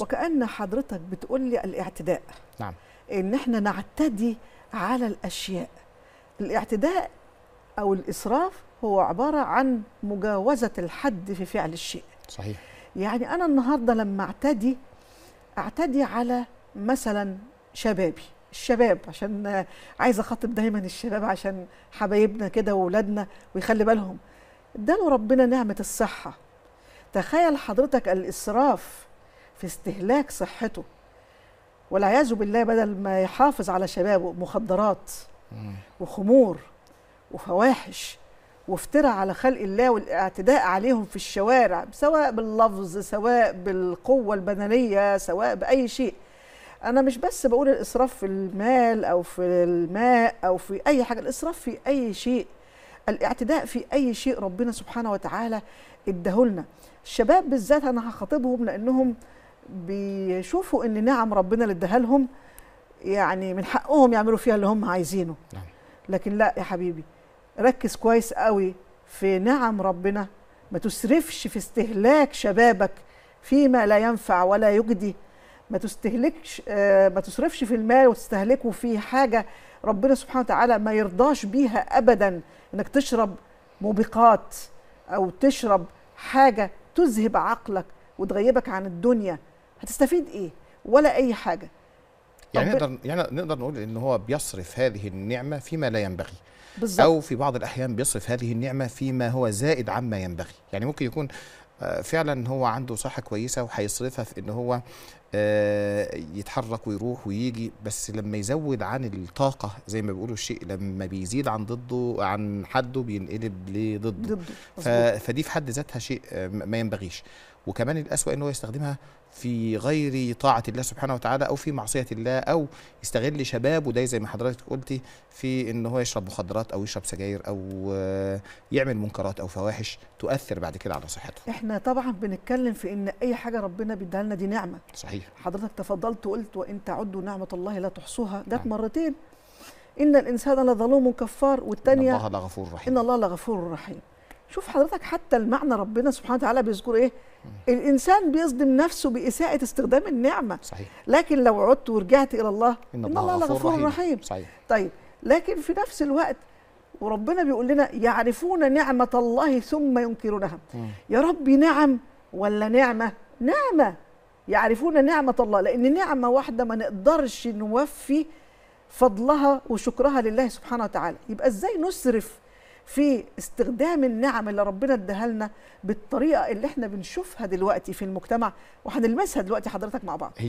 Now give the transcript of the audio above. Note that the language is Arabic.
وكأن حضرتك بتقول لي الاعتداء نعم إن احنا نعتدي على الأشياء الاعتداء أو الإسراف هو عبارة عن مجاوزة الحد في فعل الشيء صحيح يعني أنا النهاردة لما أعتدي أعتدي على مثلا شبابي الشباب عشان عايزه اخاطب دايما الشباب عشان حبايبنا كده واولادنا ويخلي بالهم اداله ربنا نعمه الصحه تخيل حضرتك الاسراف في استهلاك صحته والعياذ بالله بدل ما يحافظ على شبابه مخدرات وخمور وفواحش وافترى على خلق الله والاعتداء عليهم في الشوارع سواء باللفظ سواء بالقوة البدنية سواء بأي شيء أنا مش بس بقول الإسراف في المال أو في الماء أو في أي حاجة الإسراف في أي شيء الاعتداء في أي شيء ربنا سبحانه وتعالى ادهولنا الشباب بالذات أنا هخاطبهم لأنهم بيشوفوا ان نعم ربنا اللي اداها لهم يعني من حقهم يعملوا فيها اللي هم عايزينه نعم. لكن لا يا حبيبي ركز كويس قوي في نعم ربنا ما تسرفش في استهلاك شبابك فيما لا ينفع ولا يجدي ما تستهلكش آه، ما تصرفش في المال وتستهلكه في حاجه ربنا سبحانه وتعالى ما يرضاش بيها ابدا انك تشرب موبقات او تشرب حاجه تذهب عقلك وتغيبك عن الدنيا هتستفيد ايه ولا اي حاجه يعني نقدر يعني نقدر نقول ان هو بيصرف هذه النعمه فيما لا ينبغي بالزبط. او في بعض الاحيان بيصرف هذه النعمه فيما هو زائد عما ينبغي يعني ممكن يكون آه، فعلا هو عنده صحه كويسه وهيصرفها في ان هو آه، يتحرك ويروح ويجي بس لما يزود عن الطاقة زي ما بيقولوا الشيء لما بيزيد عن ضده عن حده بينقلب لضده ضده فدي في حد ذاتها شيء آه، ما ينبغيش وكمان الأسوأ ان هو يستخدمها في غير طاعة الله سبحانه وتعالى أو في معصية الله أو يستغل شبابه ده زي ما حضرتك قلتي في إن هو يشرب مخدرات أو يشرب سجاير أو آه، يعمل منكرات أو فواحش تؤثر بعد كده على صحته. إحنا طبعا بنتكلم في إن أي حاجة ربنا بيديها لنا دي نعمة. صحيح. حضرتك تفضلت وقلت وان تعدوا نعمه الله لا تحصوها جت نعم. مرتين ان الانسان لظلوم كفار والثانيه ان الله لغفور رحيم ان الله لغفور رحيم شوف حضرتك حتى المعنى ربنا سبحانه وتعالى بيذكر ايه الانسان بيصدم نفسه باساءه استخدام النعمه صحيح. لكن لو عدت ورجعت الى الله ان الله, إن الله لغفور رحيم, رحيم. صحيح. طيب لكن في نفس الوقت وربنا بيقول لنا يعرفون نعمه الله ثم ينكرونها م. يا رب نعم ولا نعمه نعمه يعرفون نعمة الله لأن نعمة واحدة ما نقدرش نوفي فضلها وشكرها لله سبحانه وتعالى يبقى إزاي نسرف في استخدام النعم اللي ربنا اداها بالطريقة اللي احنا بنشوفها دلوقتي في المجتمع وهنلمسها دلوقتي حضرتك مع بعض